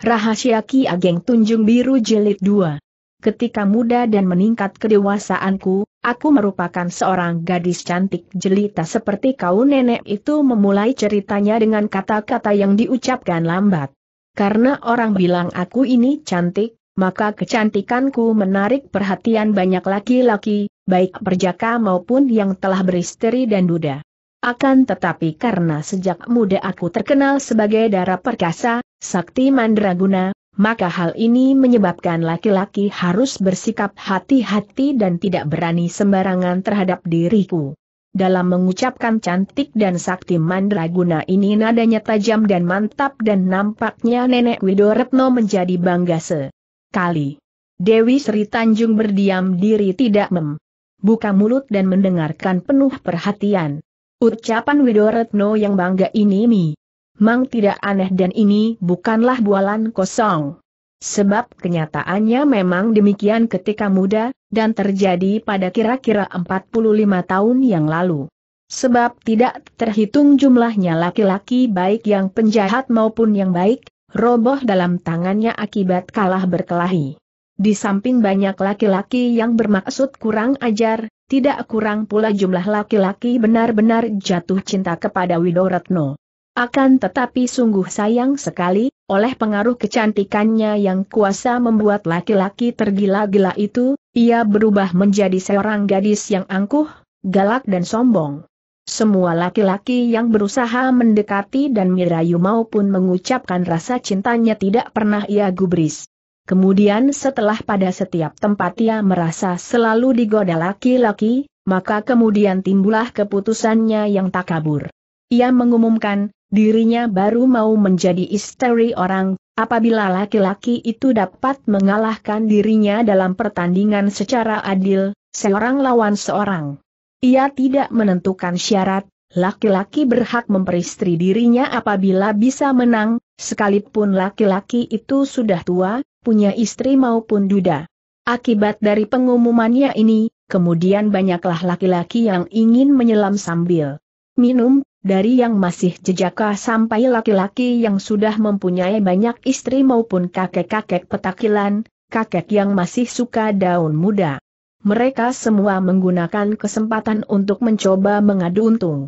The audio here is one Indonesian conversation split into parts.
Rahasia Ki Ageng Tunjung Biru Jilid 2 Ketika muda dan meningkat kedewasaanku, aku merupakan seorang gadis cantik jelita seperti kau nenek itu memulai ceritanya dengan kata-kata yang diucapkan lambat. Karena orang bilang aku ini cantik, maka kecantikanku menarik perhatian banyak laki-laki, baik perjaka maupun yang telah beristeri dan duda. Akan tetapi karena sejak muda aku terkenal sebagai darah perkasa, sakti mandraguna, maka hal ini menyebabkan laki-laki harus bersikap hati-hati dan tidak berani sembarangan terhadap diriku. Dalam mengucapkan cantik dan sakti mandraguna ini nadanya tajam dan mantap dan nampaknya nenek Widoretno menjadi bangga sekali. Dewi Sri Tanjung berdiam diri tidak mem. Buka mulut dan mendengarkan penuh perhatian. Ucapan Widoretno yang bangga ini mi. Mang tidak aneh dan ini bukanlah bualan kosong. Sebab kenyataannya memang demikian ketika muda, dan terjadi pada kira-kira 45 tahun yang lalu. Sebab tidak terhitung jumlahnya laki-laki baik yang penjahat maupun yang baik, roboh dalam tangannya akibat kalah berkelahi. Di samping banyak laki-laki yang bermaksud kurang ajar, tidak kurang pula jumlah laki-laki benar-benar jatuh cinta kepada Widoretno. Akan tetapi sungguh sayang sekali, oleh pengaruh kecantikannya yang kuasa membuat laki-laki tergila-gila itu, ia berubah menjadi seorang gadis yang angkuh, galak dan sombong. Semua laki-laki yang berusaha mendekati dan mirayu maupun mengucapkan rasa cintanya tidak pernah ia gubris. Kemudian setelah pada setiap tempat ia merasa selalu digoda laki-laki, maka kemudian timbullah keputusannya yang tak kabur. Ia mengumumkan, dirinya baru mau menjadi istri orang, apabila laki-laki itu dapat mengalahkan dirinya dalam pertandingan secara adil, seorang lawan seorang. Ia tidak menentukan syarat, laki-laki berhak memperistri dirinya apabila bisa menang, sekalipun laki-laki itu sudah tua, punya istri maupun duda. Akibat dari pengumumannya ini, kemudian banyaklah laki-laki yang ingin menyelam sambil minum, dari yang masih jejaka sampai laki-laki yang sudah mempunyai banyak istri maupun kakek-kakek petakilan, kakek yang masih suka daun muda. Mereka semua menggunakan kesempatan untuk mencoba mengadu untung.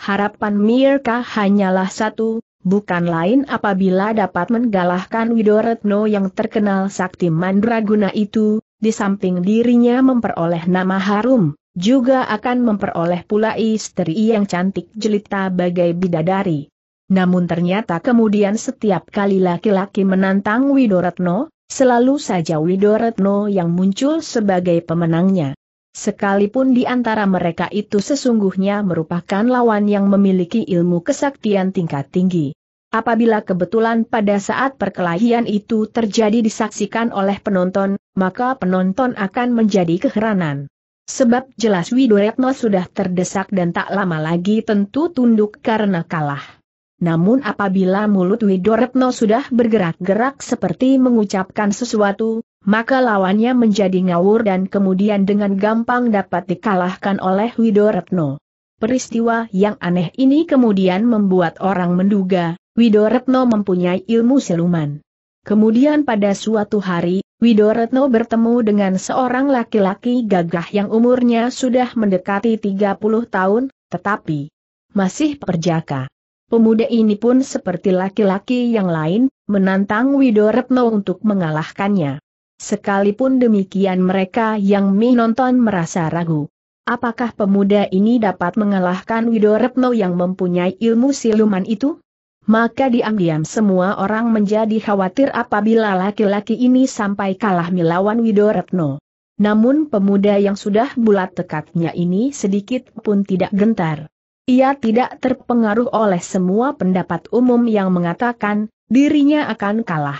Harapan Mirka hanyalah satu, bukan lain apabila dapat menggalahkan Widoretno yang terkenal sakti mandraguna itu, di samping dirinya memperoleh nama harum, juga akan memperoleh pula istri yang cantik jelita bagai bidadari. Namun ternyata kemudian setiap kali laki-laki menantang Widoretno, selalu saja Widoretno yang muncul sebagai pemenangnya. Sekalipun di antara mereka itu sesungguhnya merupakan lawan yang memiliki ilmu kesaktian tingkat tinggi. Apabila kebetulan pada saat perkelahian itu terjadi disaksikan oleh penonton, maka penonton akan menjadi keheranan. Sebab jelas Widoretno sudah terdesak dan tak lama lagi tentu tunduk karena kalah. Namun apabila mulut Widoretno sudah bergerak-gerak seperti mengucapkan sesuatu, maka lawannya menjadi ngawur dan kemudian dengan gampang dapat dikalahkan oleh Widoretno. Peristiwa yang aneh ini kemudian membuat orang menduga, Widoretno mempunyai ilmu siluman. Kemudian pada suatu hari, Widoretno bertemu dengan seorang laki-laki gagah yang umurnya sudah mendekati 30 tahun, tetapi masih perjaka. Pemuda ini pun seperti laki-laki yang lain, menantang Widoretno untuk mengalahkannya. Sekalipun demikian mereka yang menonton merasa ragu. Apakah pemuda ini dapat mengalahkan Widoretno yang mempunyai ilmu siluman itu? Maka diam-diam semua orang menjadi khawatir apabila laki-laki ini sampai kalah melawan Widoretno. Namun pemuda yang sudah bulat tekadnya ini sedikit pun tidak gentar. Ia tidak terpengaruh oleh semua pendapat umum yang mengatakan, dirinya akan kalah.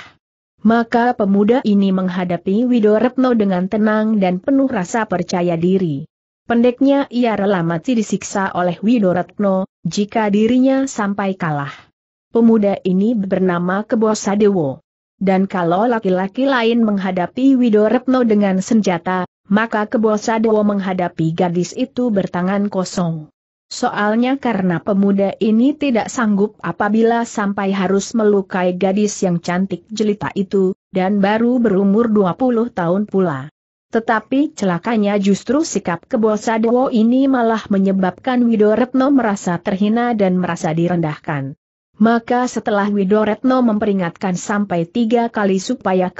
Maka pemuda ini menghadapi Widoretno dengan tenang dan penuh rasa percaya diri. Pendeknya ia rela mati disiksa oleh Widoretno, jika dirinya sampai kalah. Pemuda ini bernama Kebosadewo. Dan kalau laki-laki lain menghadapi Widoretno dengan senjata, maka Kebosadewo menghadapi gadis itu bertangan kosong. Soalnya karena pemuda ini tidak sanggup apabila sampai harus melukai gadis yang cantik jelita itu, dan baru berumur 20 tahun pula. Tetapi celakanya justru sikap Dewo ini malah menyebabkan Widoretno merasa terhina dan merasa direndahkan. Maka setelah Widoretno memperingatkan sampai tiga kali supaya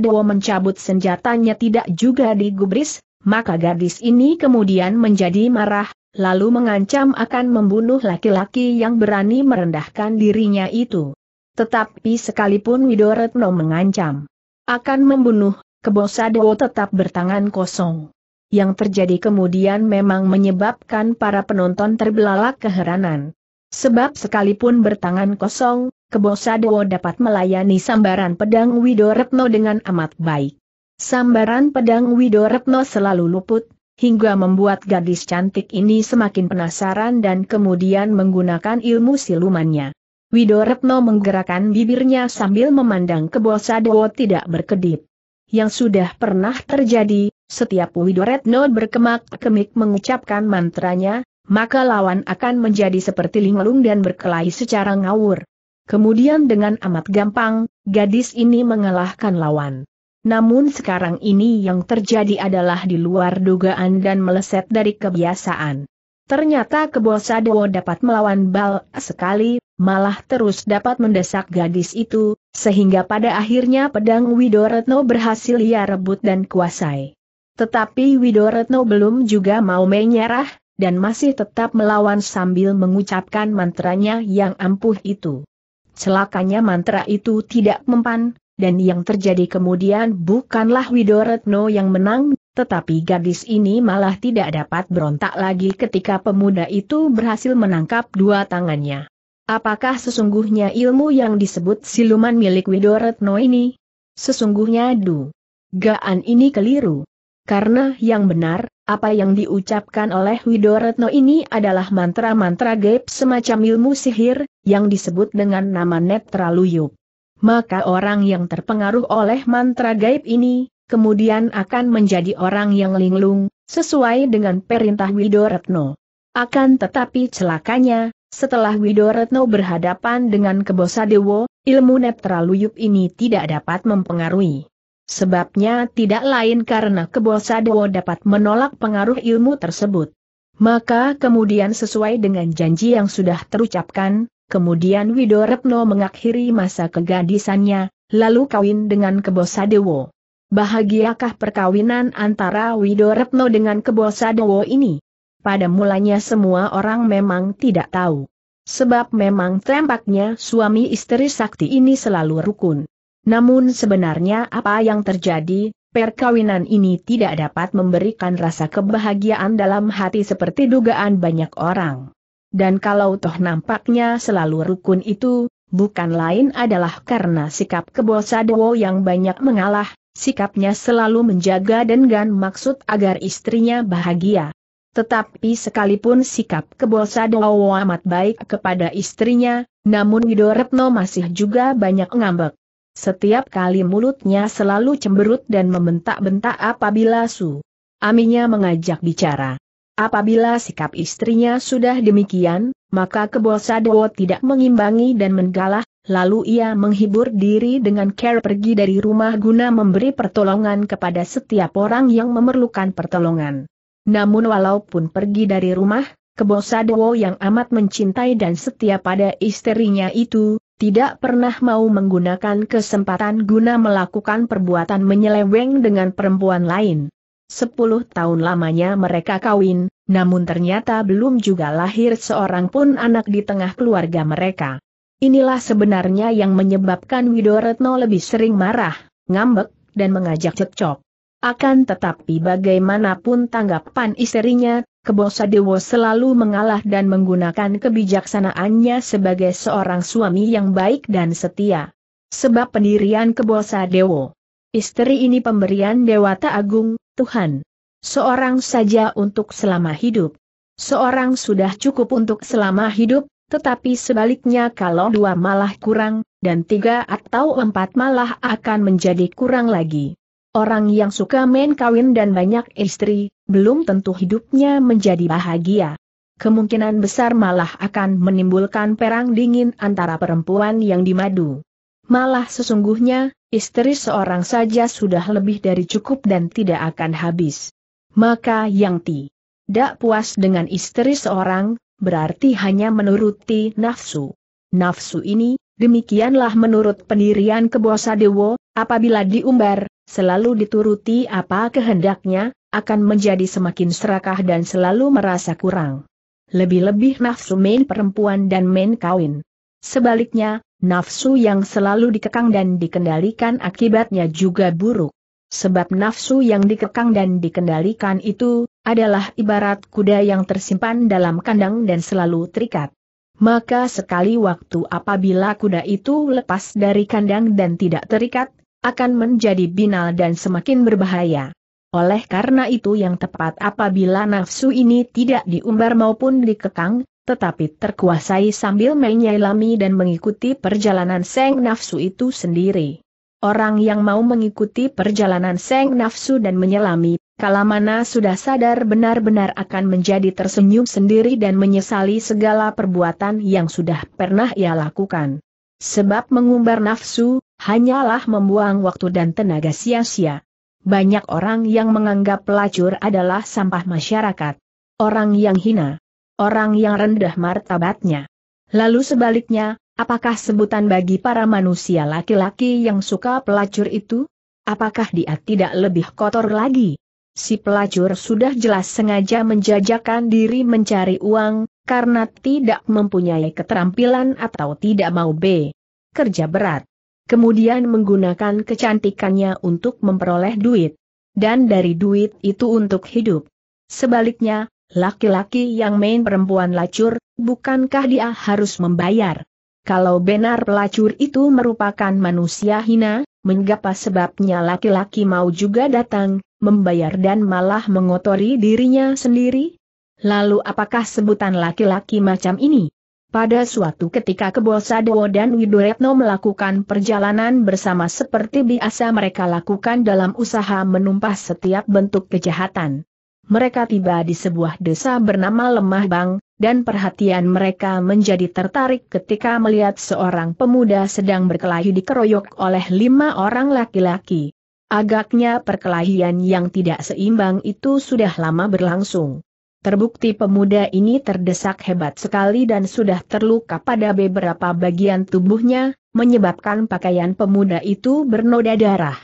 Dewo mencabut senjatanya tidak juga digubris, maka gadis ini kemudian menjadi marah, lalu mengancam akan membunuh laki-laki yang berani merendahkan dirinya itu. Tetapi sekalipun Widoretno mengancam akan membunuh, Kebosadewo tetap bertangan kosong. Yang terjadi kemudian memang menyebabkan para penonton terbelalak keheranan. Sebab sekalipun bertangan kosong, Kebosadewo dapat melayani sambaran pedang Widoretno dengan amat baik. Sambaran pedang Widoretno selalu luput, hingga membuat gadis cantik ini semakin penasaran dan kemudian menggunakan ilmu silumannya. Widoretno menggerakkan bibirnya sambil memandang ke Bosadewo tidak berkedip. Yang sudah pernah terjadi, setiap Widoretno berkemak-kemik mengucapkan mantranya, maka lawan akan menjadi seperti linglung dan berkelahi secara ngawur. Kemudian dengan amat gampang, gadis ini mengalahkan lawan. Namun sekarang ini yang terjadi adalah di luar dugaan dan meleset dari kebiasaan. Ternyata Kebosadewo dapat melawan Bal sekali, malah terus dapat mendesak gadis itu, sehingga pada akhirnya pedang Widoretno berhasil ia rebut dan kuasai. Tetapi Widoretno belum juga mau menyerah, dan masih tetap melawan sambil mengucapkan mantranya yang ampuh itu. Celakanya mantra itu tidak mempan, dan yang terjadi kemudian bukanlah Widoretno yang menang, tetapi gadis ini malah tidak dapat berontak lagi ketika pemuda itu berhasil menangkap dua tangannya. Apakah sesungguhnya ilmu yang disebut siluman milik Widoretno ini? Sesungguhnya du. Gaan ini keliru. Karena yang benar, apa yang diucapkan oleh Widoretno ini adalah mantra-mantra gaib semacam ilmu sihir, yang disebut dengan nama Netraluyup maka orang yang terpengaruh oleh mantra gaib ini, kemudian akan menjadi orang yang linglung, sesuai dengan perintah Widoretno. Akan tetapi celakanya, setelah Widoretno berhadapan dengan kebosa dewo, ilmu Netraluyup ini tidak dapat mempengaruhi. Sebabnya tidak lain karena kebosa dewo dapat menolak pengaruh ilmu tersebut. Maka kemudian sesuai dengan janji yang sudah terucapkan, Kemudian Widorepno mengakhiri masa kegadisannya, lalu kawin dengan Kebosadewo. Bahagiakah perkawinan antara Widorepno dengan Kebosadewo ini? Pada mulanya semua orang memang tidak tahu. Sebab memang tampaknya suami istri sakti ini selalu rukun. Namun sebenarnya apa yang terjadi, perkawinan ini tidak dapat memberikan rasa kebahagiaan dalam hati seperti dugaan banyak orang. Dan kalau toh nampaknya selalu rukun itu, bukan lain adalah karena sikap kebosadowo yang banyak mengalah, sikapnya selalu menjaga dan gan maksud agar istrinya bahagia. Tetapi sekalipun sikap kebosadowo amat baik kepada istrinya, namun Widoretno masih juga banyak ngambek. Setiap kali mulutnya selalu cemberut dan membentak-bentak apabila Su. Aminya mengajak bicara. Apabila sikap istrinya sudah demikian, maka Kebosadwo tidak mengimbangi dan menggalah, lalu ia menghibur diri dengan care pergi dari rumah guna memberi pertolongan kepada setiap orang yang memerlukan pertolongan. Namun walaupun pergi dari rumah, Kebosadwo yang amat mencintai dan setia pada istrinya itu, tidak pernah mau menggunakan kesempatan guna melakukan perbuatan menyeleweng dengan perempuan lain sepuluh tahun lamanya mereka kawin, namun ternyata belum juga lahir seorang pun anak di tengah keluarga mereka. Inilah sebenarnya yang menyebabkan Widoretno lebih sering marah, ngambek, dan mengajak cekcok. Akan tetapi bagaimanapun tanggapan istrinya, Kebosadewo selalu mengalah dan menggunakan kebijaksanaannya sebagai seorang suami yang baik dan setia. Sebab pendirian Kebosadewo. Istri ini pemberian Dewata Agung, Tuhan. Seorang saja untuk selama hidup. Seorang sudah cukup untuk selama hidup, tetapi sebaliknya kalau dua malah kurang, dan tiga atau empat malah akan menjadi kurang lagi. Orang yang suka main kawin dan banyak istri, belum tentu hidupnya menjadi bahagia. Kemungkinan besar malah akan menimbulkan perang dingin antara perempuan yang dimadu. Malah sesungguhnya, Istri seorang saja sudah lebih dari cukup dan tidak akan habis. Maka yang ti, tidak puas dengan istri seorang, berarti hanya menuruti nafsu. Nafsu ini, demikianlah menurut pendirian kebosa dewo, apabila diumbar, selalu dituruti apa kehendaknya, akan menjadi semakin serakah dan selalu merasa kurang. Lebih-lebih nafsu main perempuan dan main kawin. Sebaliknya, nafsu yang selalu dikekang dan dikendalikan akibatnya juga buruk. Sebab nafsu yang dikekang dan dikendalikan itu, adalah ibarat kuda yang tersimpan dalam kandang dan selalu terikat. Maka sekali waktu apabila kuda itu lepas dari kandang dan tidak terikat, akan menjadi binal dan semakin berbahaya. Oleh karena itu yang tepat apabila nafsu ini tidak diumbar maupun dikekang, tetapi terkuasai sambil menyelami dan mengikuti perjalanan seng nafsu itu sendiri. Orang yang mau mengikuti perjalanan seng nafsu dan menyelami, kalamana sudah sadar benar-benar akan menjadi tersenyum sendiri dan menyesali segala perbuatan yang sudah pernah ia lakukan. Sebab mengumbar nafsu, hanyalah membuang waktu dan tenaga sia-sia. Banyak orang yang menganggap pelacur adalah sampah masyarakat. Orang yang hina, orang yang rendah martabatnya. Lalu sebaliknya, apakah sebutan bagi para manusia laki-laki yang suka pelacur itu? Apakah dia tidak lebih kotor lagi? Si pelacur sudah jelas sengaja menjajakan diri mencari uang, karena tidak mempunyai keterampilan atau tidak mau B. Kerja berat. Kemudian menggunakan kecantikannya untuk memperoleh duit. Dan dari duit itu untuk hidup. Sebaliknya, Laki-laki yang main perempuan lacur, bukankah dia harus membayar? Kalau benar pelacur itu merupakan manusia hina, menggapa sebabnya laki-laki mau juga datang, membayar dan malah mengotori dirinya sendiri? Lalu apakah sebutan laki-laki macam ini? Pada suatu ketika Kebosadewo dan Widoretno melakukan perjalanan bersama seperti biasa mereka lakukan dalam usaha menumpas setiap bentuk kejahatan mereka tiba di sebuah desa bernama Lemah Bang, dan perhatian mereka menjadi tertarik ketika melihat seorang pemuda sedang berkelahi dikeroyok oleh lima orang laki-laki. Agaknya perkelahian yang tidak seimbang itu sudah lama berlangsung. Terbukti pemuda ini terdesak hebat sekali dan sudah terluka pada beberapa bagian tubuhnya, menyebabkan pakaian pemuda itu bernoda darah.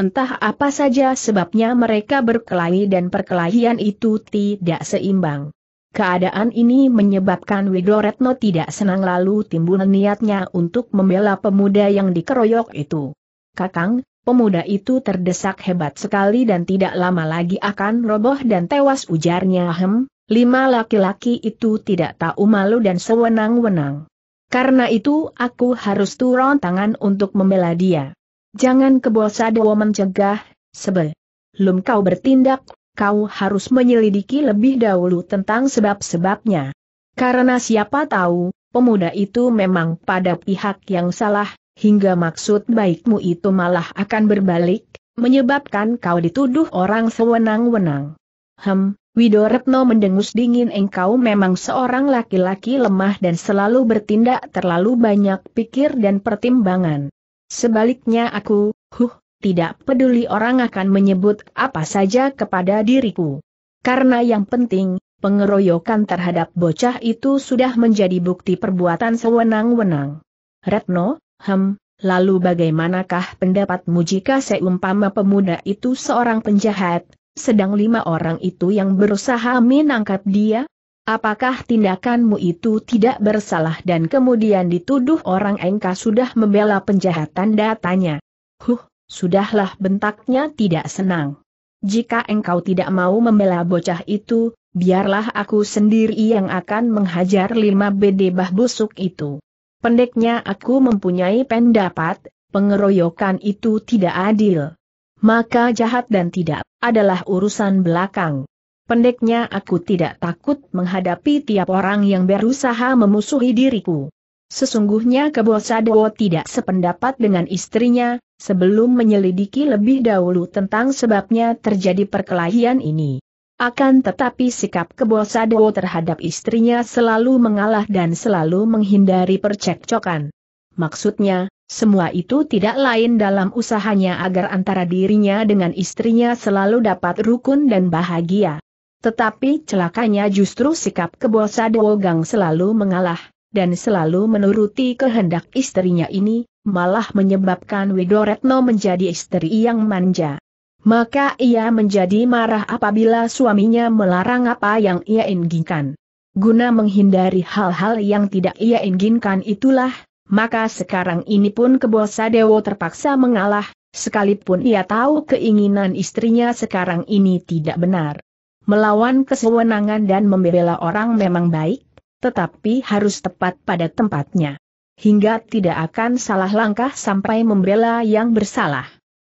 Entah apa saja sebabnya mereka berkelahi dan perkelahian itu tidak seimbang. Keadaan ini menyebabkan Widoretno tidak senang lalu timbul niatnya untuk membela pemuda yang dikeroyok itu. Kakang, pemuda itu terdesak hebat sekali dan tidak lama lagi akan roboh dan tewas ujarnya Hem, lima laki-laki itu tidak tahu malu dan sewenang-wenang. Karena itu aku harus turun tangan untuk membela dia. Jangan kebosadowo mencegah, sebel. Lum kau bertindak, kau harus menyelidiki lebih dahulu tentang sebab-sebabnya. Karena siapa tahu, pemuda itu memang pada pihak yang salah, hingga maksud baikmu itu malah akan berbalik, menyebabkan kau dituduh orang sewenang-wenang. Hem, Widoretno mendengus dingin engkau memang seorang laki-laki lemah dan selalu bertindak terlalu banyak pikir dan pertimbangan. Sebaliknya aku, huh, tidak peduli orang akan menyebut apa saja kepada diriku. Karena yang penting, pengeroyokan terhadap bocah itu sudah menjadi bukti perbuatan sewenang-wenang. Retno, hem, lalu bagaimanakah pendapatmu jika seumpama pemuda itu seorang penjahat, sedang lima orang itu yang berusaha menangkap dia? Apakah tindakanmu itu tidak bersalah dan kemudian dituduh orang engka sudah membela penjahatan datanya? Huh, sudahlah bentaknya tidak senang. Jika engkau tidak mau membela bocah itu, biarlah aku sendiri yang akan menghajar lima bedebah busuk itu. Pendeknya aku mempunyai pendapat, pengeroyokan itu tidak adil. Maka jahat dan tidak adalah urusan belakang. Pendeknya aku tidak takut menghadapi tiap orang yang berusaha memusuhi diriku. Sesungguhnya Kebosadewo tidak sependapat dengan istrinya, sebelum menyelidiki lebih dahulu tentang sebabnya terjadi perkelahian ini. Akan tetapi sikap Kebosadewo terhadap istrinya selalu mengalah dan selalu menghindari percekcokan. Maksudnya, semua itu tidak lain dalam usahanya agar antara dirinya dengan istrinya selalu dapat rukun dan bahagia. Tetapi celakanya justru sikap kebosa Dewogang selalu mengalah, dan selalu menuruti kehendak istrinya ini, malah menyebabkan Widoretno menjadi istri yang manja. Maka ia menjadi marah apabila suaminya melarang apa yang ia inginkan. Guna menghindari hal-hal yang tidak ia inginkan itulah, maka sekarang ini pun kebosa Dewo terpaksa mengalah, sekalipun ia tahu keinginan istrinya sekarang ini tidak benar. Melawan kesewenangan dan membela orang memang baik, tetapi harus tepat pada tempatnya. Hingga tidak akan salah langkah sampai membela yang bersalah.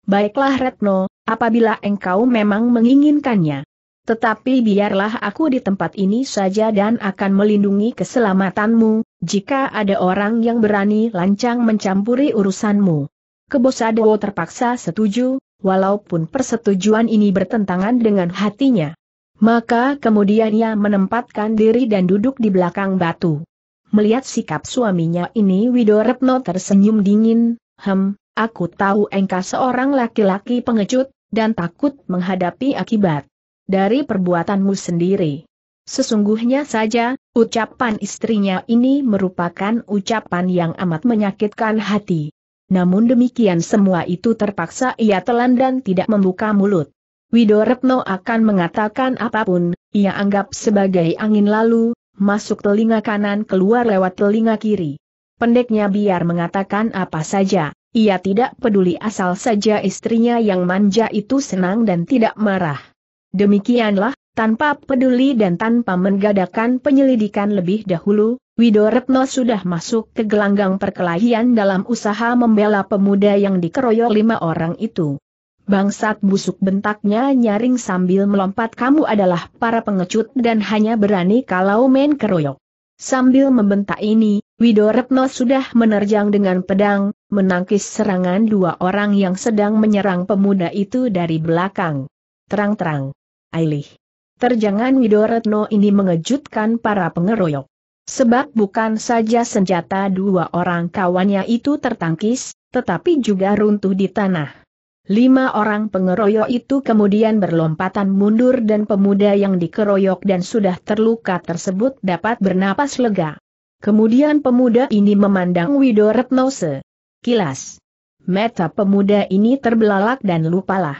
Baiklah Retno, apabila engkau memang menginginkannya. Tetapi biarlah aku di tempat ini saja dan akan melindungi keselamatanmu, jika ada orang yang berani lancang mencampuri urusanmu. Kebosado terpaksa setuju, walaupun persetujuan ini bertentangan dengan hatinya. Maka kemudian ia menempatkan diri dan duduk di belakang batu. Melihat sikap suaminya ini Widoretno tersenyum dingin, Hem, aku tahu engkau seorang laki-laki pengecut, dan takut menghadapi akibat dari perbuatanmu sendiri. Sesungguhnya saja, ucapan istrinya ini merupakan ucapan yang amat menyakitkan hati. Namun demikian semua itu terpaksa ia telan dan tidak membuka mulut. Widoretno akan mengatakan apapun, ia anggap sebagai angin lalu, masuk telinga kanan keluar lewat telinga kiri. Pendeknya biar mengatakan apa saja, ia tidak peduli asal saja istrinya yang manja itu senang dan tidak marah. Demikianlah, tanpa peduli dan tanpa menggadakan penyelidikan lebih dahulu, Widoretno sudah masuk ke gelanggang perkelahian dalam usaha membela pemuda yang dikeroyok lima orang itu. Bangsat busuk bentaknya nyaring sambil melompat kamu adalah para pengecut dan hanya berani kalau main keroyok. Sambil membentak ini, Widoretno sudah menerjang dengan pedang, menangkis serangan dua orang yang sedang menyerang pemuda itu dari belakang. Terang-terang. Ailih. Terjangan Widoretno ini mengejutkan para pengeroyok. Sebab bukan saja senjata dua orang kawannya itu tertangkis, tetapi juga runtuh di tanah. Lima orang pengeroyok itu kemudian berlompatan mundur dan pemuda yang dikeroyok dan sudah terluka tersebut dapat bernapas lega. Kemudian pemuda ini memandang Widoretno sekilas. Meta pemuda ini terbelalak dan lupalah.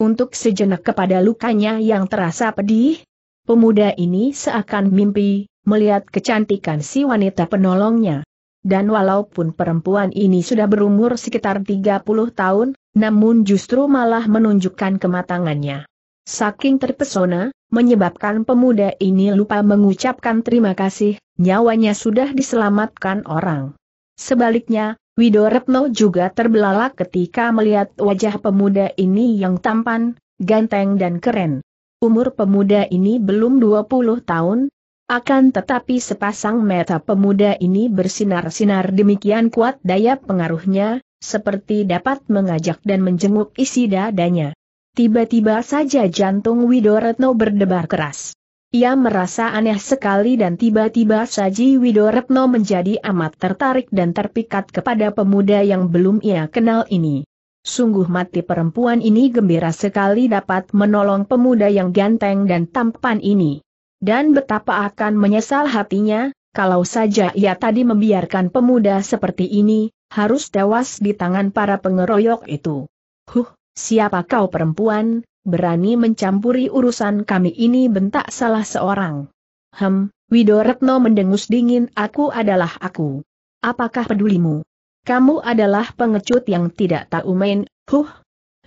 Untuk sejenak kepada lukanya yang terasa pedih, pemuda ini seakan mimpi, melihat kecantikan si wanita penolongnya. Dan walaupun perempuan ini sudah berumur sekitar 30 tahun, namun justru malah menunjukkan kematangannya. Saking terpesona, menyebabkan pemuda ini lupa mengucapkan terima kasih, nyawanya sudah diselamatkan orang. Sebaliknya, Widoretno juga terbelalak ketika melihat wajah pemuda ini yang tampan, ganteng dan keren. Umur pemuda ini belum 20 tahun, akan tetapi sepasang mata pemuda ini bersinar-sinar demikian kuat daya pengaruhnya, seperti dapat mengajak dan menjenguk isi dadanya. Tiba-tiba saja jantung Widoretno berdebar keras. Ia merasa aneh sekali dan tiba-tiba saja Widoretno menjadi amat tertarik dan terpikat kepada pemuda yang belum ia kenal ini. Sungguh mati perempuan ini gembira sekali dapat menolong pemuda yang ganteng dan tampan ini. Dan betapa akan menyesal hatinya, kalau saja ia tadi membiarkan pemuda seperti ini, harus tewas di tangan para pengeroyok itu. Huh, siapa kau perempuan, berani mencampuri urusan kami ini bentak salah seorang. Hem, Widoretno mendengus dingin aku adalah aku. Apakah pedulimu? Kamu adalah pengecut yang tidak tahu main, huh.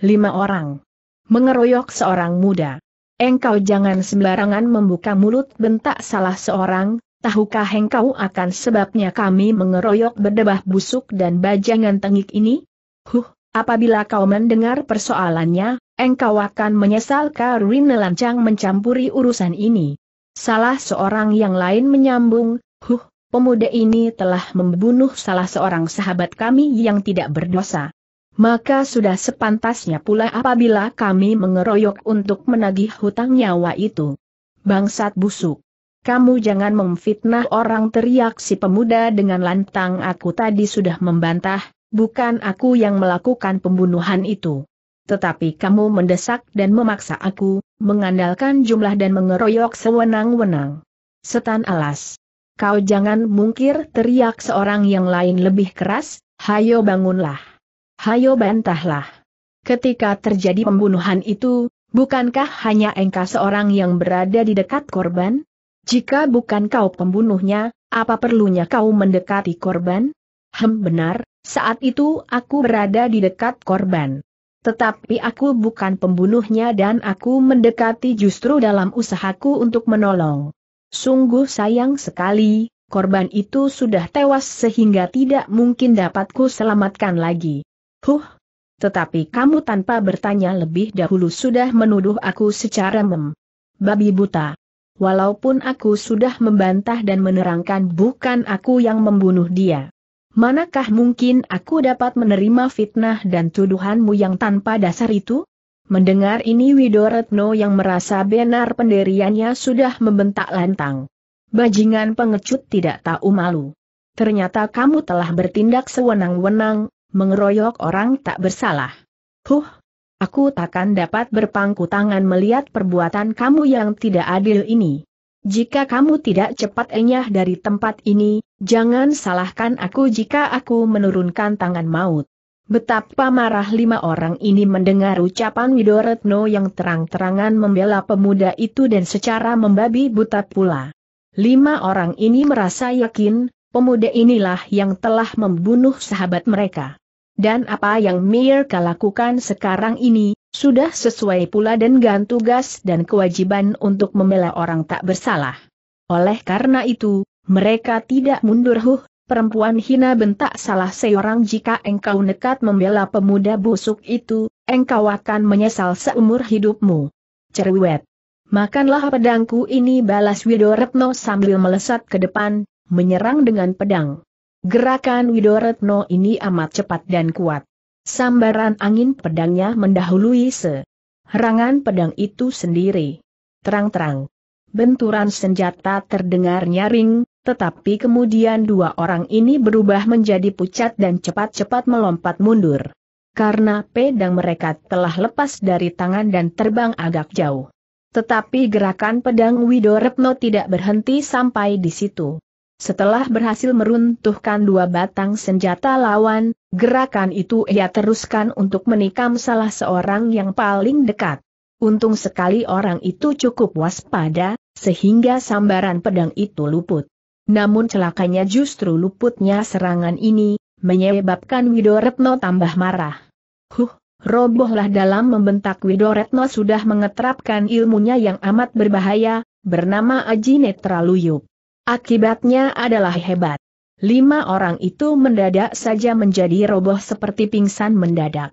Lima orang. Mengeroyok seorang muda. Engkau jangan sembarangan membuka mulut bentak salah seorang, tahukah engkau akan sebabnya kami mengeroyok berdebah busuk dan bajangan tengik ini? Huh, apabila kau mendengar persoalannya, engkau akan menyesal Karine lancang mencampuri urusan ini. Salah seorang yang lain menyambung, huh, pemuda ini telah membunuh salah seorang sahabat kami yang tidak berdosa. Maka sudah sepantasnya pula apabila kami mengeroyok untuk menagih hutang nyawa itu. Bangsat busuk. Kamu jangan memfitnah orang teriak si pemuda dengan lantang aku tadi sudah membantah, bukan aku yang melakukan pembunuhan itu. Tetapi kamu mendesak dan memaksa aku, mengandalkan jumlah dan mengeroyok sewenang-wenang. Setan alas. Kau jangan mungkir teriak seorang yang lain lebih keras, hayo bangunlah. Hayo bantahlah. Ketika terjadi pembunuhan itu, bukankah hanya engkau seorang yang berada di dekat korban? Jika bukan kau pembunuhnya, apa perlunya kau mendekati korban? Hem benar, saat itu aku berada di dekat korban. Tetapi aku bukan pembunuhnya dan aku mendekati justru dalam usahaku untuk menolong. Sungguh sayang sekali, korban itu sudah tewas sehingga tidak mungkin dapatku selamatkan lagi. Huh, tetapi kamu tanpa bertanya lebih dahulu sudah menuduh aku secara mem. Babi buta. Walaupun aku sudah membantah dan menerangkan bukan aku yang membunuh dia. Manakah mungkin aku dapat menerima fitnah dan tuduhanmu yang tanpa dasar itu? Mendengar ini Widoretno yang merasa benar pendiriannya sudah membentak lantang. Bajingan pengecut tidak tahu malu. Ternyata kamu telah bertindak sewenang-wenang, mengeroyok orang tak bersalah. Huh, aku takkan dapat berpangku tangan melihat perbuatan kamu yang tidak adil ini. Jika kamu tidak cepat enyah dari tempat ini, jangan salahkan aku jika aku menurunkan tangan maut. Betapa marah lima orang ini mendengar ucapan Widoretno yang terang-terangan membela pemuda itu dan secara membabi buta pula. Lima orang ini merasa yakin, pemuda inilah yang telah membunuh sahabat mereka. Dan apa yang Mirka lakukan sekarang ini, sudah sesuai pula dengan tugas dan kewajiban untuk membela orang tak bersalah. Oleh karena itu, mereka tidak mundur huh, perempuan hina bentak salah seorang jika engkau nekat membela pemuda busuk itu, engkau akan menyesal seumur hidupmu. Cerwet. Makanlah pedangku ini balas Widoretno sambil melesat ke depan, menyerang dengan pedang. Gerakan Widoretno ini amat cepat dan kuat. Sambaran angin pedangnya mendahului se. pedang itu sendiri. Terang-terang. Benturan senjata terdengar nyaring, tetapi kemudian dua orang ini berubah menjadi pucat dan cepat-cepat melompat mundur. Karena pedang mereka telah lepas dari tangan dan terbang agak jauh. Tetapi gerakan pedang Widoretno tidak berhenti sampai di situ. Setelah berhasil meruntuhkan dua batang senjata lawan, gerakan itu ia teruskan untuk menikam salah seorang yang paling dekat. Untung sekali orang itu cukup waspada, sehingga sambaran pedang itu luput. Namun celakanya justru luputnya serangan ini, menyebabkan Widoretno tambah marah. Huh, robohlah dalam membentak Widoretno sudah mengetrapkan ilmunya yang amat berbahaya, bernama Aji Netraluyup. Akibatnya adalah hebat. Lima orang itu mendadak saja menjadi roboh seperti pingsan mendadak.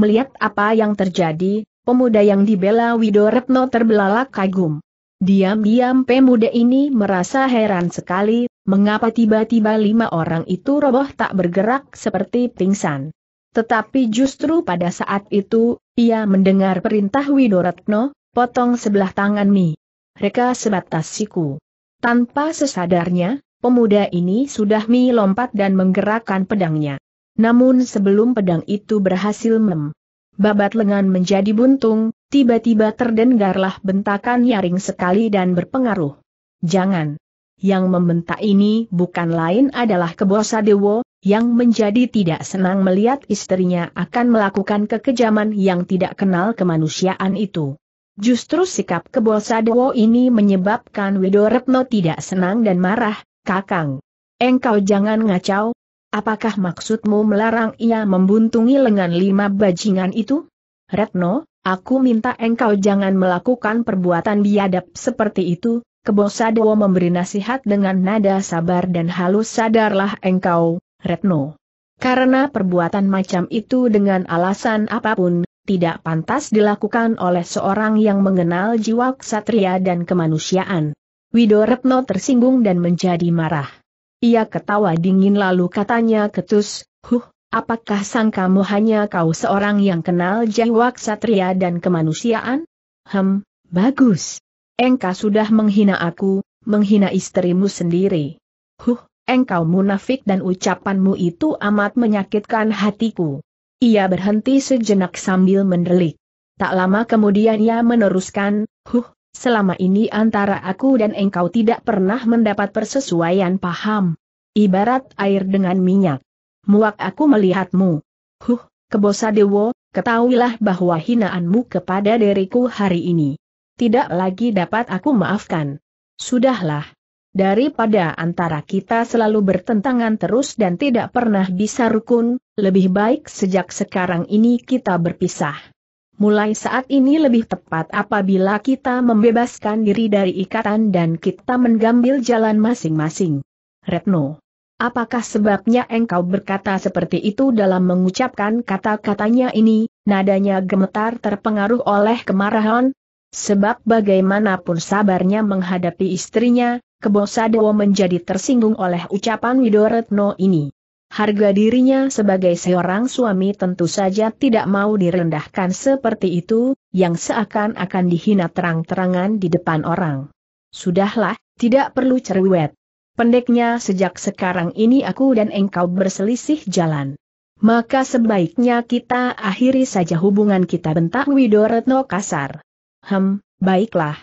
Melihat apa yang terjadi, pemuda yang dibela Widoretno terbelalak kagum. Diam-diam pemuda ini merasa heran sekali, mengapa tiba-tiba lima orang itu roboh tak bergerak seperti pingsan. Tetapi justru pada saat itu, ia mendengar perintah Widoretno, potong sebelah tangan mi. Reka sebatas siku. Tanpa sesadarnya, pemuda ini sudah melompat dan menggerakkan pedangnya. Namun sebelum pedang itu berhasil mem babat lengan menjadi buntung, tiba-tiba terdengarlah bentakan nyaring sekali dan berpengaruh. Jangan. Yang membentak ini bukan lain adalah Kebosa Dewo, yang menjadi tidak senang melihat istrinya akan melakukan kekejaman yang tidak kenal kemanusiaan itu. Justru sikap kebol Sadewo ini menyebabkan Retno tidak senang dan marah, Kakang. Engkau jangan ngacau. Apakah maksudmu melarang ia membuntungi lengan lima bajingan itu? Retno, aku minta engkau jangan melakukan perbuatan biadab seperti itu, kebol Sadewo memberi nasihat dengan nada sabar dan halus sadarlah engkau, Retno. Karena perbuatan macam itu dengan alasan apapun, tidak pantas dilakukan oleh seorang yang mengenal jiwa ksatria dan kemanusiaan. Widoretno tersinggung dan menjadi marah. Ia ketawa dingin lalu katanya ketus, huh, apakah sang kamu hanya kau seorang yang kenal jiwa ksatria dan kemanusiaan? Hem, bagus. Engkau sudah menghina aku, menghina istrimu sendiri. Huh, engkau munafik dan ucapanmu itu amat menyakitkan hatiku. Ia berhenti sejenak sambil mendelik. Tak lama kemudian ia meneruskan, huh, selama ini antara aku dan engkau tidak pernah mendapat persesuaian paham. Ibarat air dengan minyak. Muak aku melihatmu. Huh, kebosa dewo, ketahuilah bahwa hinaanmu kepada diriku hari ini. Tidak lagi dapat aku maafkan. Sudahlah. Daripada antara kita selalu bertentangan terus dan tidak pernah bisa rukun, lebih baik sejak sekarang ini kita berpisah. Mulai saat ini lebih tepat apabila kita membebaskan diri dari ikatan dan kita mengambil jalan masing-masing. Retno. Apakah sebabnya engkau berkata seperti itu dalam mengucapkan kata-katanya ini, nadanya gemetar terpengaruh oleh kemarahan? Sebab bagaimanapun sabarnya menghadapi istrinya, Kebosadewo menjadi tersinggung oleh ucapan Widoretno ini. Harga dirinya sebagai seorang suami tentu saja tidak mau direndahkan seperti itu, yang seakan-akan dihina terang-terangan di depan orang. Sudahlah, tidak perlu cerewet. Pendeknya sejak sekarang ini aku dan engkau berselisih jalan. Maka sebaiknya kita akhiri saja hubungan kita bentak Widoretno kasar. Hem, baiklah,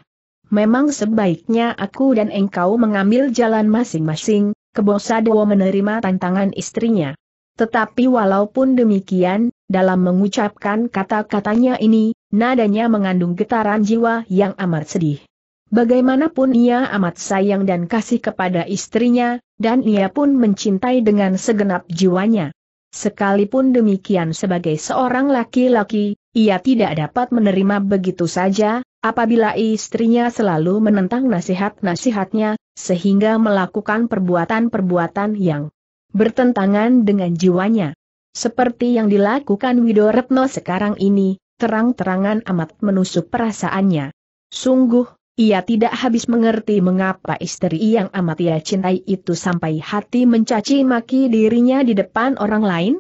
memang sebaiknya aku dan engkau mengambil jalan masing-masing, kebosadwo menerima tantangan istrinya. Tetapi walaupun demikian, dalam mengucapkan kata-katanya ini, nadanya mengandung getaran jiwa yang amat sedih. Bagaimanapun ia amat sayang dan kasih kepada istrinya, dan ia pun mencintai dengan segenap jiwanya. Sekalipun demikian sebagai seorang laki-laki, ia tidak dapat menerima begitu saja, Apabila istrinya selalu menentang nasihat-nasihatnya, sehingga melakukan perbuatan-perbuatan yang bertentangan dengan jiwanya. Seperti yang dilakukan Widoretno sekarang ini, terang-terangan amat menusuk perasaannya. Sungguh, ia tidak habis mengerti mengapa istri yang amat ia cintai itu sampai hati mencaci maki dirinya di depan orang lain,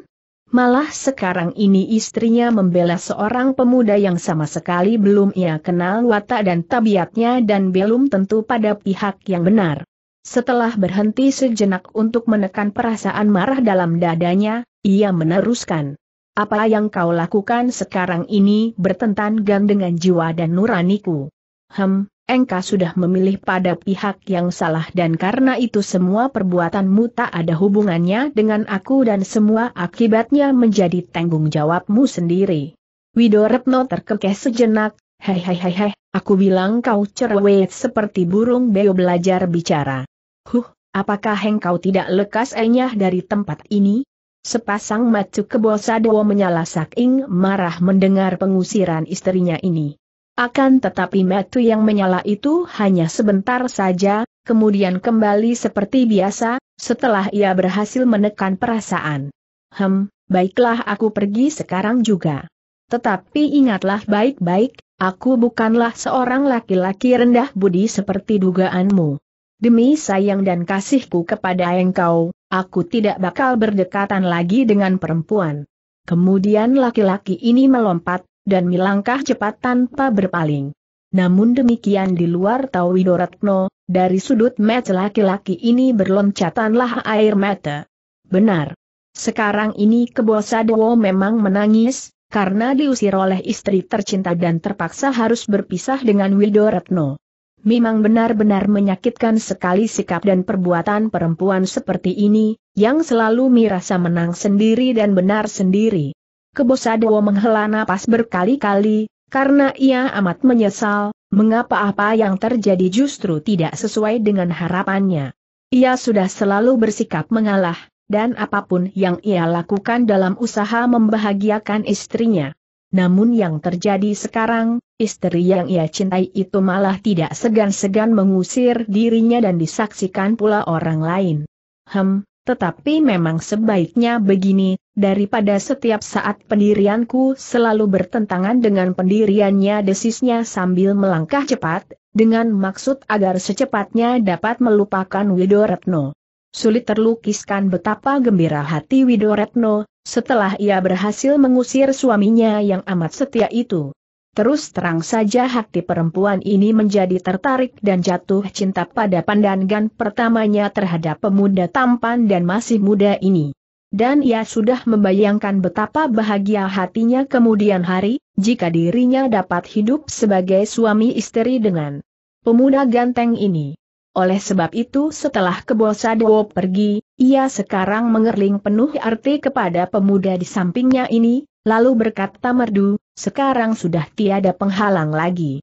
Malah sekarang ini istrinya membela seorang pemuda yang sama sekali belum ia kenal watak dan tabiatnya dan belum tentu pada pihak yang benar. Setelah berhenti sejenak untuk menekan perasaan marah dalam dadanya, ia meneruskan. Apa yang kau lakukan sekarang ini bertentangan dengan jiwa dan nuraniku. Hem, engkau sudah memilih pada pihak yang salah dan karena itu semua perbuatanmu tak ada hubungannya dengan aku dan semua akibatnya menjadi tanggung jawabmu sendiri. Widoretno terkekeh sejenak, hei hei hei hei, aku bilang kau cerewet seperti burung beo belajar bicara. Huh, apakah engkau tidak lekas enyah dari tempat ini? Sepasang macu kebosadwo menyala saking marah mendengar pengusiran istrinya ini. Akan tetapi metu yang menyala itu hanya sebentar saja, kemudian kembali seperti biasa, setelah ia berhasil menekan perasaan. Hem, baiklah aku pergi sekarang juga. Tetapi ingatlah baik-baik, aku bukanlah seorang laki-laki rendah budi seperti dugaanmu. Demi sayang dan kasihku kepada engkau, aku tidak bakal berdekatan lagi dengan perempuan. Kemudian laki-laki ini melompat, dan melangkah cepat tanpa berpaling. Namun demikian di luar tahu Widoratno, dari sudut mata laki-laki ini berloncatanlah air mata. Benar. Sekarang ini kebosadowo memang menangis, karena diusir oleh istri tercinta dan terpaksa harus berpisah dengan Widoratno. Memang benar-benar menyakitkan sekali sikap dan perbuatan perempuan seperti ini, yang selalu merasa menang sendiri dan benar sendiri. Kebosadowo menghela napas berkali-kali, karena ia amat menyesal, mengapa apa yang terjadi justru tidak sesuai dengan harapannya. Ia sudah selalu bersikap mengalah, dan apapun yang ia lakukan dalam usaha membahagiakan istrinya. Namun yang terjadi sekarang, istri yang ia cintai itu malah tidak segan-segan mengusir dirinya dan disaksikan pula orang lain. Hem, tetapi memang sebaiknya begini, daripada setiap saat pendirianku selalu bertentangan dengan pendiriannya desisnya sambil melangkah cepat, dengan maksud agar secepatnya dapat melupakan Widoretno. Sulit terlukiskan betapa gembira hati Widoretno, setelah ia berhasil mengusir suaminya yang amat setia itu. Terus terang saja hati perempuan ini menjadi tertarik dan jatuh cinta pada pandangan pertamanya terhadap pemuda tampan dan masih muda ini. Dan ia sudah membayangkan betapa bahagia hatinya kemudian hari, jika dirinya dapat hidup sebagai suami istri dengan pemuda ganteng ini. Oleh sebab itu setelah Kebosadwo pergi, ia sekarang mengerling penuh arti kepada pemuda di sampingnya ini, lalu berkata merdu, sekarang sudah tiada penghalang lagi.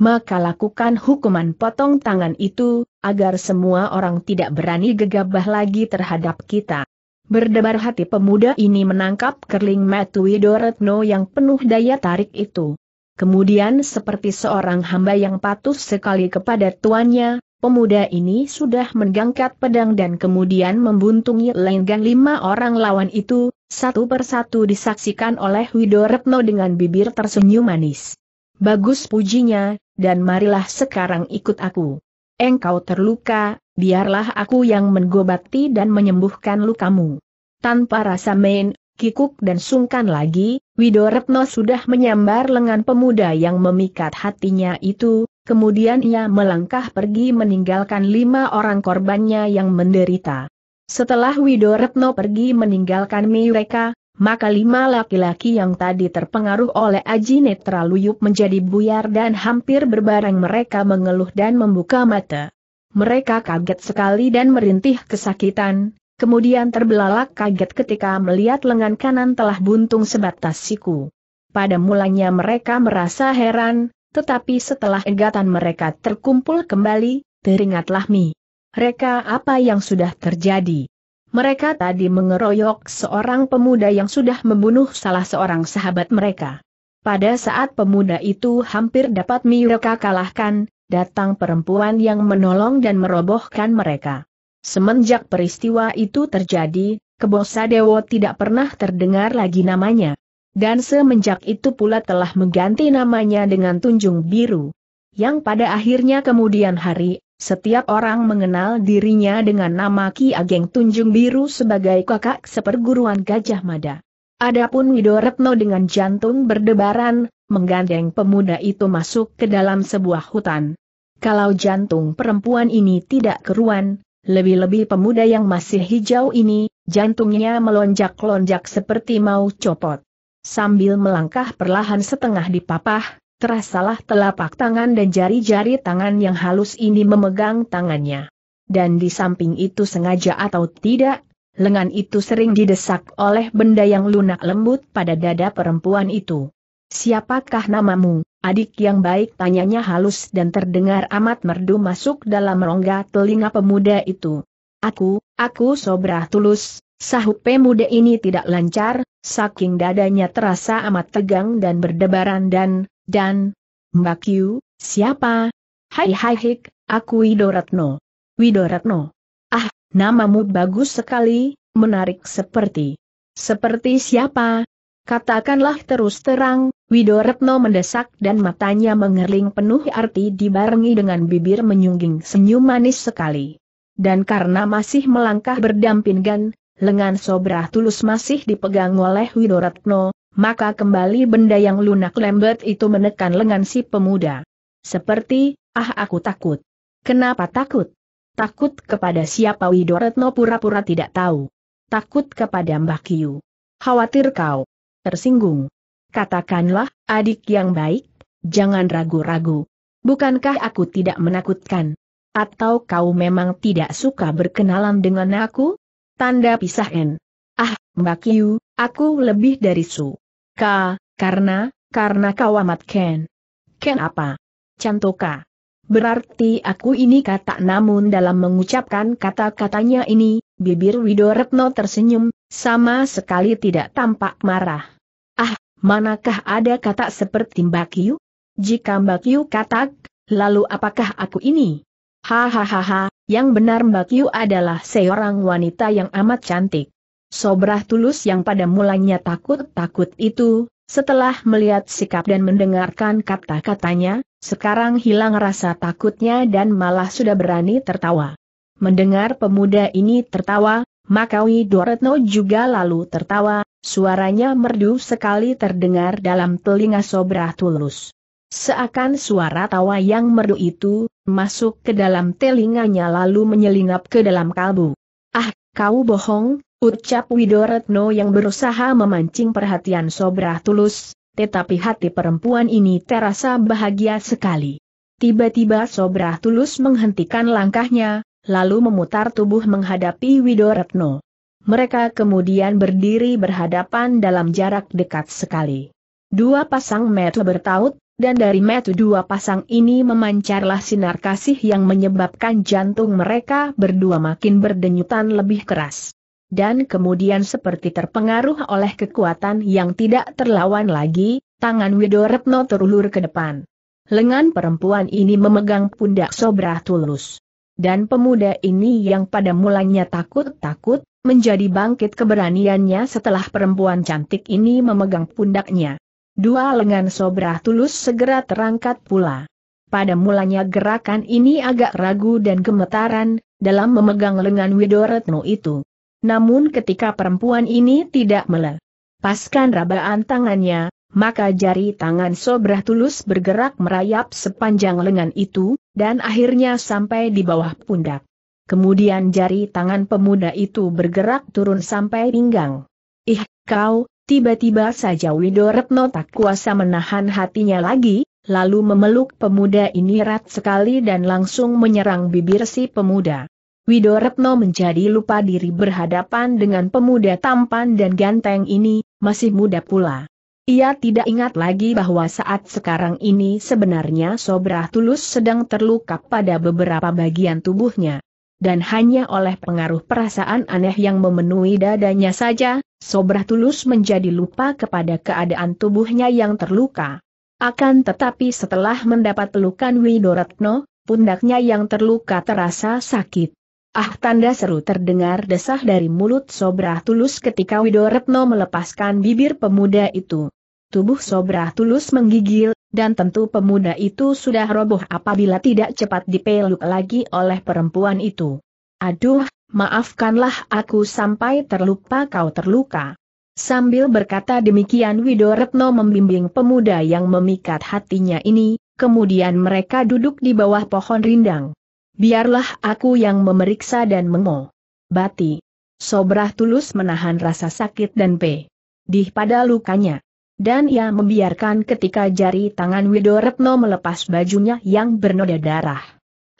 Maka lakukan hukuman potong tangan itu, agar semua orang tidak berani gegabah lagi terhadap kita. Berdebar hati pemuda ini menangkap kerling Matui Widoretno yang penuh daya tarik itu. Kemudian seperti seorang hamba yang patuh sekali kepada tuannya, pemuda ini sudah menggangkat pedang dan kemudian membuntungi lenggang lima orang lawan itu, satu persatu disaksikan oleh Widoretno dengan bibir tersenyum manis. Bagus pujinya, dan marilah sekarang ikut aku. Engkau terluka, biarlah aku yang mengobati dan menyembuhkan lukamu. Tanpa rasa main, kikuk dan sungkan lagi, Widoretno sudah menyambar lengan pemuda yang memikat hatinya itu, kemudian ia melangkah pergi meninggalkan lima orang korbannya yang menderita. Setelah Widoretno pergi meninggalkan mereka, maka lima laki-laki yang tadi terpengaruh oleh Aji Netra Luyup menjadi buyar dan hampir berbareng mereka mengeluh dan membuka mata. Mereka kaget sekali dan merintih kesakitan, kemudian terbelalak kaget ketika melihat lengan kanan telah buntung sebatas siku. Pada mulanya mereka merasa heran, tetapi setelah egatan mereka terkumpul kembali, teringatlah Mi. Reka apa yang sudah terjadi? Mereka tadi mengeroyok seorang pemuda yang sudah membunuh salah seorang sahabat mereka. Pada saat pemuda itu hampir dapat mereka kalahkan, datang perempuan yang menolong dan merobohkan mereka. Semenjak peristiwa itu terjadi, Kebosa Dewo tidak pernah terdengar lagi namanya. Dan semenjak itu pula telah mengganti namanya dengan Tunjung Biru. Yang pada akhirnya kemudian hari setiap orang mengenal dirinya dengan nama Ki Ageng Tunjung Biru sebagai kakak seperguruan Gajah Mada. Adapun Widoretno dengan jantung berdebaran, menggandeng pemuda itu masuk ke dalam sebuah hutan. Kalau jantung perempuan ini tidak keruan, lebih-lebih pemuda yang masih hijau ini, jantungnya melonjak-lonjak seperti mau copot. Sambil melangkah perlahan setengah dipapah, terasalah telapak tangan dan jari-jari tangan yang halus ini memegang tangannya. Dan di samping itu sengaja atau tidak, lengan itu sering didesak oleh benda yang lunak lembut pada dada perempuan itu. Siapakah namamu, adik yang baik tanyanya halus dan terdengar amat merdu masuk dalam rongga telinga pemuda itu. Aku, aku sobrah tulus, sahup pemuda ini tidak lancar, saking dadanya terasa amat tegang dan berdebaran dan, dan, Mbak Yu, siapa? Hai hai hik, aku Widoratno. Widoratno. Ah, namamu bagus sekali, menarik seperti. Seperti siapa? Katakanlah terus terang, Widoretno mendesak dan matanya mengerling penuh arti dibarengi dengan bibir menyungging senyum manis sekali. Dan karena masih melangkah berdampingan, lengan sobrah tulus masih dipegang oleh Widoretno, maka kembali benda yang lunak lembut itu menekan lengan si pemuda. Seperti, ah aku takut. Kenapa takut? Takut kepada siapa Widoretno pura-pura tidak tahu. Takut kepada Mbah Kiyu. Khawatir kau. Tersinggung. Katakanlah, adik yang baik, jangan ragu-ragu. Bukankah aku tidak menakutkan? Atau kau memang tidak suka berkenalan dengan aku? Tanda pisah N. Ah, Mbak Yu, aku lebih dari su. Ka, karena, karena kau amat Ken. Ken apa? Cantoka. Berarti aku ini kata namun dalam mengucapkan kata-katanya ini, bibir Retno tersenyum, sama sekali tidak tampak marah. Ah, manakah ada kata seperti Mbak Yu? Jika Mbak Yu katak, lalu apakah aku ini? Hahaha, yang benar Mbak Yu adalah seorang wanita yang amat cantik. Sobrah tulus yang pada mulanya takut-takut itu, setelah melihat sikap dan mendengarkan kata-katanya, sekarang hilang rasa takutnya dan malah sudah berani tertawa. Mendengar pemuda ini tertawa, Makawi Doretno juga lalu tertawa, suaranya merdu sekali terdengar dalam telinga Sobrah tulus. Seakan suara tawa yang merdu itu, masuk ke dalam telinganya lalu menyelinap ke dalam kalbu. Ah, kau bohong, Ucap Widoretno yang berusaha memancing perhatian Sobrah Tulus, tetapi hati perempuan ini terasa bahagia sekali. Tiba-tiba Sobrah Tulus menghentikan langkahnya, lalu memutar tubuh menghadapi Widoretno. Mereka kemudian berdiri berhadapan dalam jarak dekat sekali. Dua pasang metu bertaut, dan dari metu dua pasang ini memancarlah sinar kasih yang menyebabkan jantung mereka berdua makin berdenyutan lebih keras dan kemudian seperti terpengaruh oleh kekuatan yang tidak terlawan lagi, tangan Widoretno terulur ke depan. Lengan perempuan ini memegang pundak Sobra Tulus. Dan pemuda ini yang pada mulanya takut-takut, menjadi bangkit keberaniannya setelah perempuan cantik ini memegang pundaknya. Dua lengan Sobra Tulus segera terangkat pula. Pada mulanya gerakan ini agak ragu dan gemetaran, dalam memegang lengan Widoretno itu. Namun ketika perempuan ini tidak melepaskan rabaan tangannya, maka jari tangan Sobrah Tulus bergerak merayap sepanjang lengan itu, dan akhirnya sampai di bawah pundak. Kemudian jari tangan pemuda itu bergerak turun sampai pinggang. Ih, kau, tiba-tiba saja Widoretno tak kuasa menahan hatinya lagi, lalu memeluk pemuda ini erat sekali dan langsung menyerang bibir si pemuda. Widoretno menjadi lupa diri berhadapan dengan pemuda tampan dan ganteng ini, masih muda pula. Ia tidak ingat lagi bahwa saat sekarang ini sebenarnya Sobrah Tulus sedang terluka pada beberapa bagian tubuhnya. Dan hanya oleh pengaruh perasaan aneh yang memenuhi dadanya saja, Sobrah Tulus menjadi lupa kepada keadaan tubuhnya yang terluka. Akan tetapi setelah mendapat pelukan Widoretno, pundaknya yang terluka terasa sakit. Ah tanda seru terdengar desah dari mulut Sobrah Tulus ketika Widoretno melepaskan bibir pemuda itu. Tubuh Sobrah Tulus menggigil, dan tentu pemuda itu sudah roboh apabila tidak cepat dipeluk lagi oleh perempuan itu. Aduh, maafkanlah aku sampai terlupa kau terluka. Sambil berkata demikian Widoretno membimbing pemuda yang memikat hatinya ini, kemudian mereka duduk di bawah pohon rindang. Biarlah aku yang memeriksa dan mengo. Bati. Sobrah tulus menahan rasa sakit dan pe Dih pada lukanya. Dan ia membiarkan ketika jari tangan Widoretno melepas bajunya yang bernoda darah.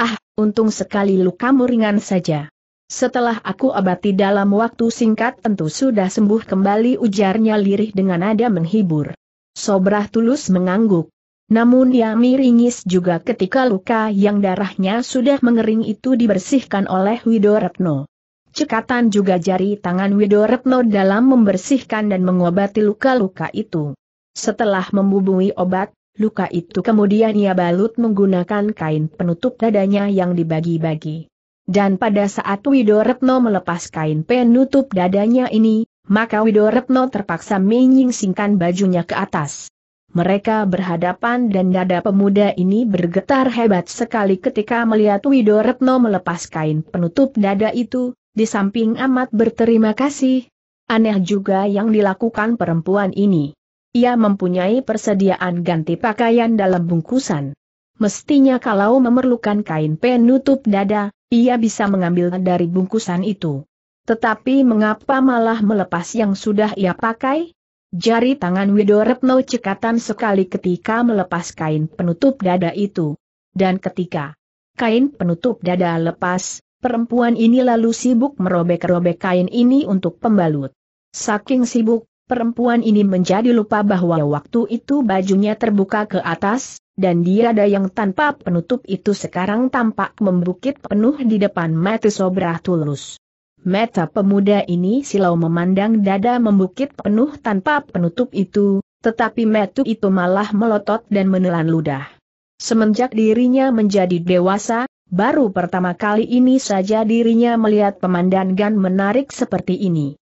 Ah, untung sekali luka ringan saja. Setelah aku abati dalam waktu singkat tentu sudah sembuh kembali ujarnya lirih dengan nada menghibur. Sobrah tulus mengangguk. Namun ia miringis juga ketika luka yang darahnya sudah mengering itu dibersihkan oleh Widoretno. Cekatan juga jari tangan Widoretno dalam membersihkan dan mengobati luka-luka itu. Setelah membubui obat, luka itu kemudian ia balut menggunakan kain penutup dadanya yang dibagi-bagi. Dan pada saat Widoretno melepas kain penutup dadanya ini, maka Widoretno terpaksa menyingsingkan bajunya ke atas. Mereka berhadapan dan dada pemuda ini bergetar hebat sekali ketika melihat Widoretno melepas kain penutup dada itu, di samping amat berterima kasih. Aneh juga yang dilakukan perempuan ini. Ia mempunyai persediaan ganti pakaian dalam bungkusan. Mestinya kalau memerlukan kain penutup dada, ia bisa mengambil dari bungkusan itu. Tetapi mengapa malah melepas yang sudah ia pakai? Jari tangan Widoretno cekatan sekali ketika melepas kain penutup dada itu. Dan ketika kain penutup dada lepas, perempuan ini lalu sibuk merobek-robek kain ini untuk pembalut. Saking sibuk, perempuan ini menjadi lupa bahwa waktu itu bajunya terbuka ke atas, dan ada yang tanpa penutup itu sekarang tampak membukit penuh di depan mata Sobrah Tulus. Meta pemuda ini silau memandang dada membukit penuh tanpa penutup itu, tetapi metu itu malah melotot dan menelan ludah. Semenjak dirinya menjadi dewasa, baru pertama kali ini saja dirinya melihat pemandangan menarik seperti ini.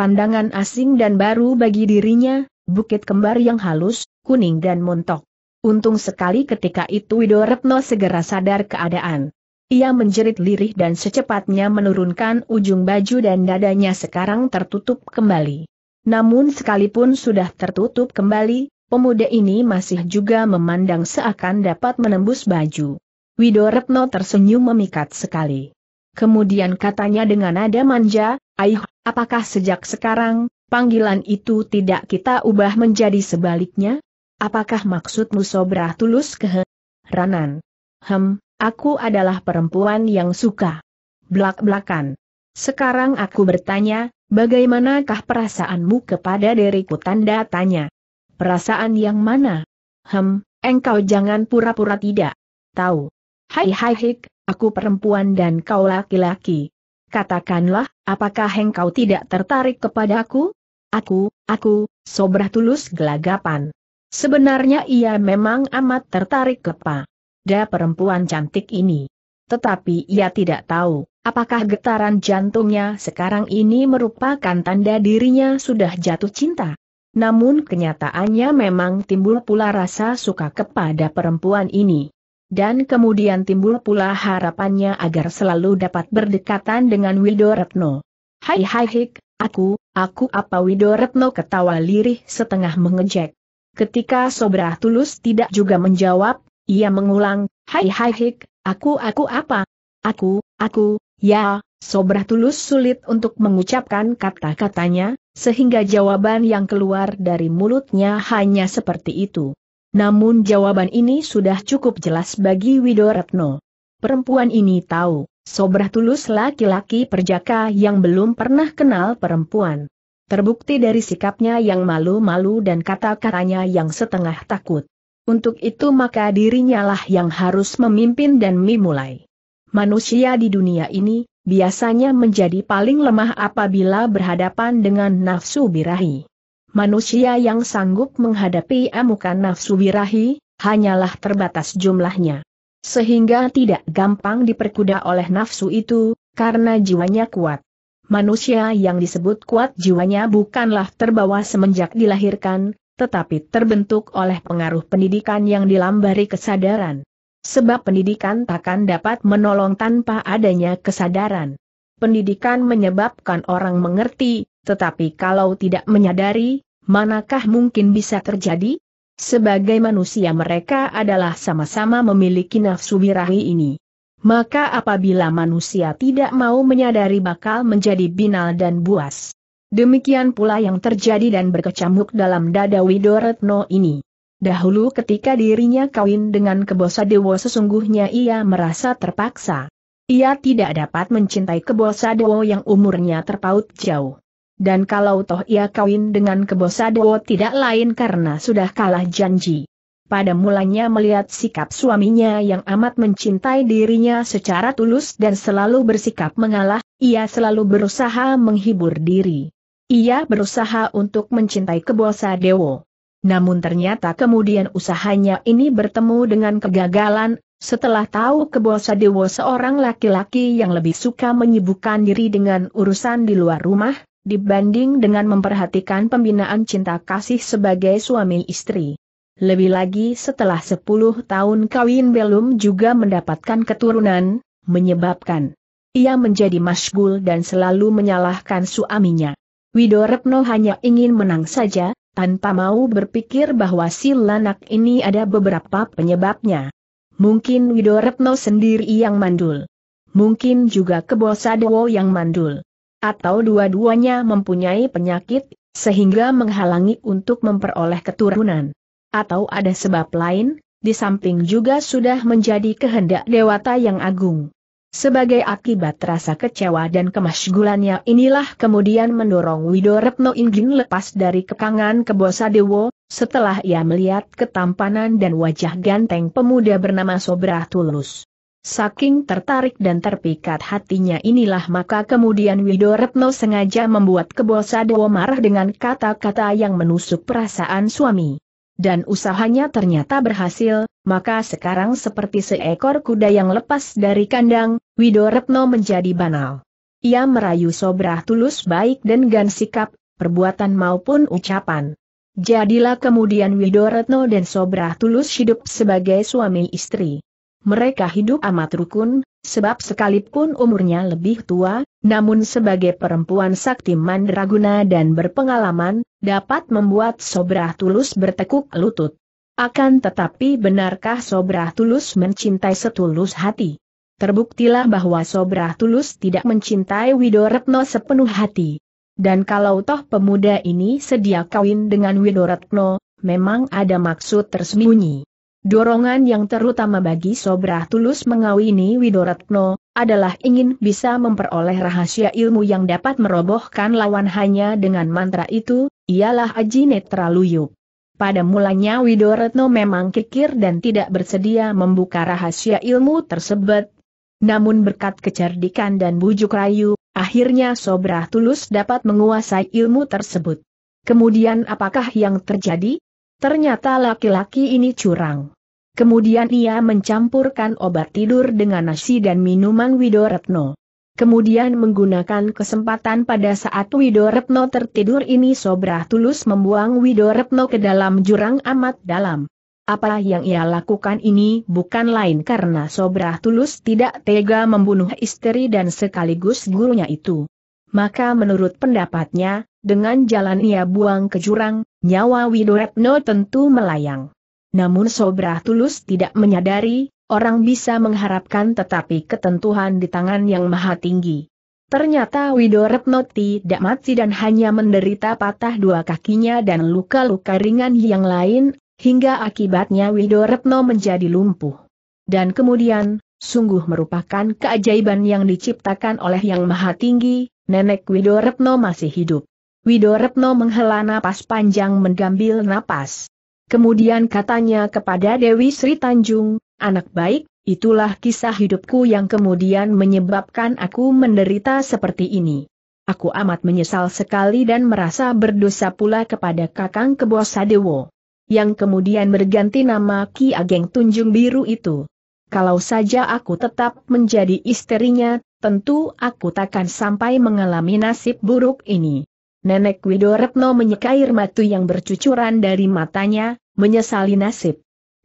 Pandangan asing dan baru bagi dirinya, bukit kembar yang halus, kuning dan montok. Untung sekali ketika itu Widoretno segera sadar keadaan. Ia menjerit lirih dan secepatnya menurunkan ujung baju dan dadanya sekarang tertutup kembali. Namun sekalipun sudah tertutup kembali, pemuda ini masih juga memandang seakan dapat menembus baju. Widoretno tersenyum memikat sekali. Kemudian katanya dengan nada manja, Aih, apakah sejak sekarang, panggilan itu tidak kita ubah menjadi sebaliknya? Apakah maksudmu sobrah tulus kehe? Ranan. Hem, Aku adalah perempuan yang suka belak-belakan. Sekarang aku bertanya, bagaimanakah perasaanmu kepada diriku tanda tanya? Perasaan yang mana? Hem, engkau jangan pura-pura tidak tahu. Hai hai hik, aku perempuan dan kau laki-laki. Katakanlah, apakah engkau tidak tertarik kepadaku? aku? Aku, aku, sobrah tulus gelagapan. Sebenarnya ia memang amat tertarik kepada pada perempuan cantik ini. Tetapi ia tidak tahu, apakah getaran jantungnya sekarang ini merupakan tanda dirinya sudah jatuh cinta. Namun kenyataannya memang timbul pula rasa suka kepada perempuan ini. Dan kemudian timbul pula harapannya agar selalu dapat berdekatan dengan Retno. Hai hai hik, aku, aku apa Widoretno ketawa lirih setengah mengejek. Ketika Sobrah Tulus tidak juga menjawab, ia mengulang, hai hai hik, aku aku apa? Aku, aku, ya, Sobrah tulus sulit untuk mengucapkan kata-katanya, sehingga jawaban yang keluar dari mulutnya hanya seperti itu. Namun jawaban ini sudah cukup jelas bagi Widoretno. Perempuan ini tahu, Sobrah tulus laki-laki perjaka yang belum pernah kenal perempuan. Terbukti dari sikapnya yang malu-malu dan kata-katanya yang setengah takut. Untuk itu maka dirinya lah yang harus memimpin dan memulai. Manusia di dunia ini, biasanya menjadi paling lemah apabila berhadapan dengan nafsu birahi. Manusia yang sanggup menghadapi amukan nafsu birahi, hanyalah terbatas jumlahnya. Sehingga tidak gampang diperkuda oleh nafsu itu, karena jiwanya kuat. Manusia yang disebut kuat jiwanya bukanlah terbawa semenjak dilahirkan, tetapi terbentuk oleh pengaruh pendidikan yang dilambari kesadaran. Sebab pendidikan takkan dapat menolong tanpa adanya kesadaran. Pendidikan menyebabkan orang mengerti, tetapi kalau tidak menyadari, manakah mungkin bisa terjadi? Sebagai manusia mereka adalah sama-sama memiliki nafsu birahi ini. Maka apabila manusia tidak mau menyadari bakal menjadi binal dan buas. Demikian pula yang terjadi dan berkecamuk dalam dada Widoretno ini. Dahulu ketika dirinya kawin dengan Kebosa dewa sesungguhnya ia merasa terpaksa. Ia tidak dapat mencintai Kebosa dewa yang umurnya terpaut jauh. Dan kalau toh ia kawin dengan Kebosa dewa tidak lain karena sudah kalah janji. Pada mulanya melihat sikap suaminya yang amat mencintai dirinya secara tulus dan selalu bersikap mengalah, ia selalu berusaha menghibur diri. Ia berusaha untuk mencintai Kebosa Dewo. Namun ternyata kemudian usahanya ini bertemu dengan kegagalan, setelah tahu Kebosa Dewo seorang laki-laki yang lebih suka menyibukkan diri dengan urusan di luar rumah, dibanding dengan memperhatikan pembinaan cinta kasih sebagai suami istri. Lebih lagi setelah 10 tahun kawin belum juga mendapatkan keturunan, menyebabkan ia menjadi masgul dan selalu menyalahkan suaminya. Widorepno hanya ingin menang saja, tanpa mau berpikir bahwa si lanak ini ada beberapa penyebabnya. Mungkin Widorepno sendiri yang mandul. Mungkin juga Kebosadewo yang mandul. Atau dua-duanya mempunyai penyakit, sehingga menghalangi untuk memperoleh keturunan. Atau ada sebab lain, di samping juga sudah menjadi kehendak dewata yang agung. Sebagai akibat rasa kecewa dan kemasgulannya inilah kemudian mendorong Widoretno Inggin lepas dari kekangan kebosa Dewo, setelah ia melihat ketampanan dan wajah ganteng pemuda bernama Sobrah Tulus. Saking tertarik dan terpikat hatinya inilah maka kemudian Widoretno sengaja membuat kebosa Dewo marah dengan kata-kata yang menusuk perasaan suami. Dan usahanya ternyata berhasil, maka sekarang seperti seekor kuda yang lepas dari kandang, Widoretno menjadi banal. Ia merayu Sobrah Tulus baik dan gan sikap, perbuatan maupun ucapan. Jadilah kemudian Widoretno dan Sobrah Tulus hidup sebagai suami istri. Mereka hidup amat rukun, sebab sekalipun umurnya lebih tua, namun sebagai perempuan sakti mandraguna dan berpengalaman, dapat membuat Sobrah Tulus bertekuk lutut. Akan tetapi benarkah Sobrah Tulus mencintai setulus hati? Terbuktilah bahwa Sobrah Tulus tidak mencintai Widoretno sepenuh hati. Dan kalau toh pemuda ini sedia kawin dengan Widoretno, memang ada maksud tersembunyi. Dorongan yang terutama bagi Sobrah Tulus mengawini Widoretno, adalah ingin bisa memperoleh rahasia ilmu yang dapat merobohkan lawan hanya dengan mantra itu, ialah Aji Netraluyup. Pada mulanya Widoretno memang kikir dan tidak bersedia membuka rahasia ilmu tersebut. Namun berkat kecerdikan dan bujuk rayu, akhirnya Sobrah Tulus dapat menguasai ilmu tersebut. Kemudian apakah yang terjadi? Ternyata laki-laki ini curang. Kemudian ia mencampurkan obat tidur dengan nasi dan minuman Widoretno. Kemudian menggunakan kesempatan pada saat Wido Retno tertidur ini Sobrah Tulus membuang Wido Retno ke dalam jurang amat dalam. Apa yang ia lakukan ini bukan lain karena Sobrah Tulus tidak tega membunuh istri dan sekaligus gurunya itu. Maka menurut pendapatnya, dengan jalan ia buang ke jurang, nyawa Wido Retno tentu melayang. Namun Sobrah Tulus tidak menyadari orang bisa mengharapkan tetapi ketentuan di tangan yang maha tinggi. Ternyata Widoretno tidak mati dan hanya menderita patah dua kakinya dan luka-luka ringan yang lain, hingga akibatnya Widoretno menjadi lumpuh. Dan kemudian, sungguh merupakan keajaiban yang diciptakan oleh Yang Maha Tinggi, Nenek Widoretno masih hidup. Widoretno menghela napas panjang mengambil napas. Kemudian katanya kepada Dewi Sri Tanjung, Anak baik, itulah kisah hidupku yang kemudian menyebabkan aku menderita seperti ini. Aku amat menyesal sekali dan merasa berdosa pula kepada Kakang Kebo Sadewo. Yang kemudian berganti nama Ki Ageng Tunjung Biru itu. Kalau saja aku tetap menjadi istrinya, tentu aku takkan sampai mengalami nasib buruk ini. Nenek Widoretno menyeka air matu yang bercucuran dari matanya, menyesali nasib.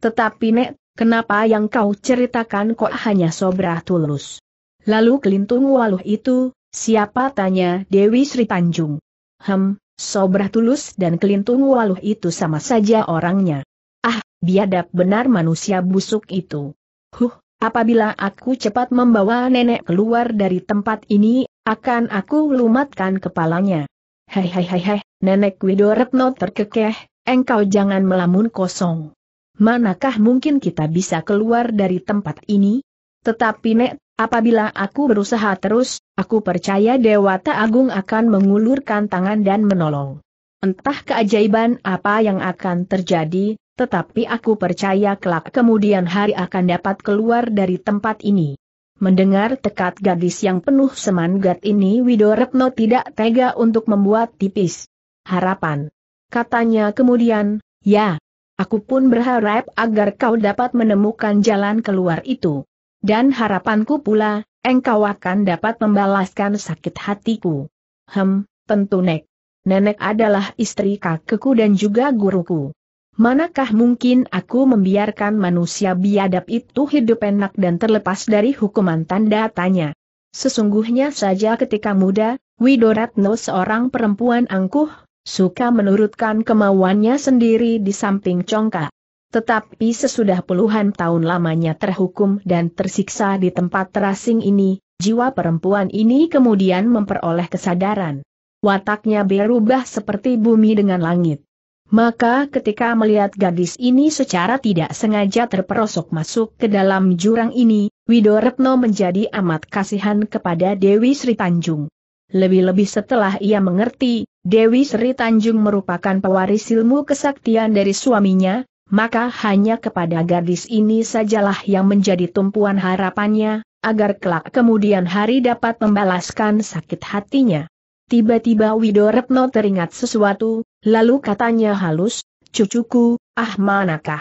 Tetapi Nek Kenapa yang kau ceritakan kok hanya sobrah tulus? Lalu kelintung waluh itu, siapa tanya Dewi Sri Tanjung? Hem, sobrah tulus dan kelintung waluh itu sama saja orangnya. Ah, biadab benar manusia busuk itu. Huh, apabila aku cepat membawa nenek keluar dari tempat ini, akan aku lumatkan kepalanya. Hei hei hei hei, nenek Widoretno terkekeh, engkau jangan melamun kosong manakah mungkin kita bisa keluar dari tempat ini? Tetapi Nek, apabila aku berusaha terus, aku percaya Dewata Agung akan mengulurkan tangan dan menolong. Entah keajaiban apa yang akan terjadi, tetapi aku percaya kelak kemudian hari akan dapat keluar dari tempat ini. Mendengar tekad gadis yang penuh semangat ini Widoretno tidak tega untuk membuat tipis harapan. Katanya kemudian, ya, Aku pun berharap agar kau dapat menemukan jalan keluar itu. Dan harapanku pula, engkau akan dapat membalaskan sakit hatiku. Hem, tentu Nek. Nenek adalah istri kakekku dan juga guruku. Manakah mungkin aku membiarkan manusia biadab itu hidup enak dan terlepas dari hukuman tanda tanya? Sesungguhnya saja ketika muda, Widoratno seorang perempuan angkuh suka menurutkan kemauannya sendiri di samping congkak. Tetapi sesudah puluhan tahun lamanya terhukum dan tersiksa di tempat terasing ini, jiwa perempuan ini kemudian memperoleh kesadaran. Wataknya berubah seperti bumi dengan langit. Maka ketika melihat gadis ini secara tidak sengaja terperosok masuk ke dalam jurang ini, Widoretno menjadi amat kasihan kepada Dewi Sri Tanjung. Lebih-lebih setelah ia mengerti, Dewi Sri Tanjung merupakan pewaris ilmu kesaktian dari suaminya, maka hanya kepada gadis ini sajalah yang menjadi tumpuan harapannya, agar kelak kemudian hari dapat membalaskan sakit hatinya. Tiba-tiba Widoretno teringat sesuatu, lalu katanya halus, cucuku, ah manakah?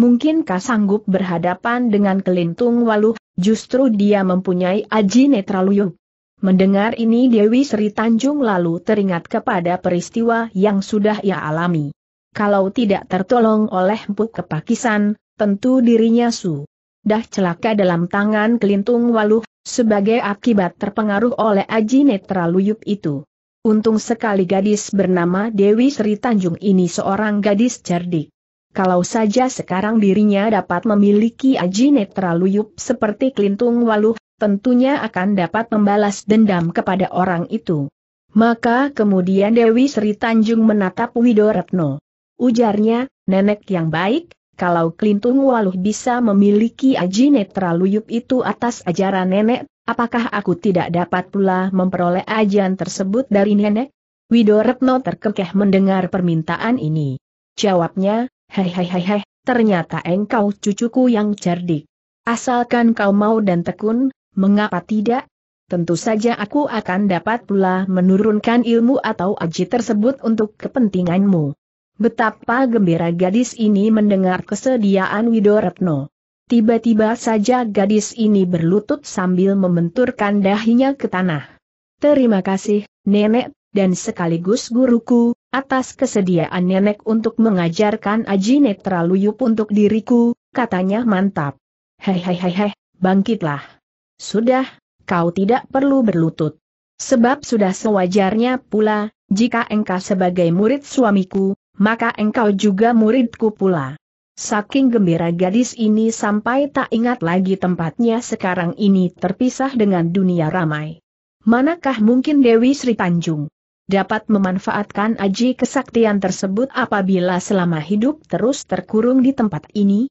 Mungkinkah sanggup berhadapan dengan kelintung waluh, justru dia mempunyai aji netraluyuk? Mendengar ini Dewi Sri Tanjung lalu teringat kepada peristiwa yang sudah ia alami. Kalau tidak tertolong oleh Mpuk Kepakisan, tentu dirinya su. Dah celaka dalam tangan kelintung waluh, sebagai akibat terpengaruh oleh Aji Netra Luyup itu. Untung sekali gadis bernama Dewi Sri Tanjung ini seorang gadis cerdik. Kalau saja sekarang dirinya dapat memiliki Aji Netra Luyup seperti Kelintung Waluh, tentunya akan dapat membalas dendam kepada orang itu. Maka kemudian Dewi Sri Tanjung menatap Widoretno. Ujarnya, nenek yang baik, kalau Klintung Waluh bisa memiliki aji netra luyup itu atas ajaran nenek, apakah aku tidak dapat pula memperoleh ajian tersebut dari nenek? Widoretno terkekeh mendengar permintaan ini. Jawabnya, hei hei hei hei, ternyata engkau cucuku yang cerdik. Asalkan kau mau dan tekun, Mengapa tidak? Tentu saja aku akan dapat pula menurunkan ilmu atau aji tersebut untuk kepentinganmu. Betapa gembira gadis ini mendengar kesediaan Widoretno. Tiba-tiba saja gadis ini berlutut sambil membenturkan dahinya ke tanah. Terima kasih, Nenek, dan sekaligus guruku, atas kesediaan Nenek untuk mengajarkan Aji Netraluyup untuk diriku, katanya mantap. Hei hei hei hei, bangkitlah. Sudah, kau tidak perlu berlutut. Sebab sudah sewajarnya pula, jika engkau sebagai murid suamiku, maka engkau juga muridku pula. Saking gembira gadis ini sampai tak ingat lagi tempatnya sekarang ini terpisah dengan dunia ramai. Manakah mungkin Dewi Sri Tanjung dapat memanfaatkan aji kesaktian tersebut apabila selama hidup terus terkurung di tempat ini?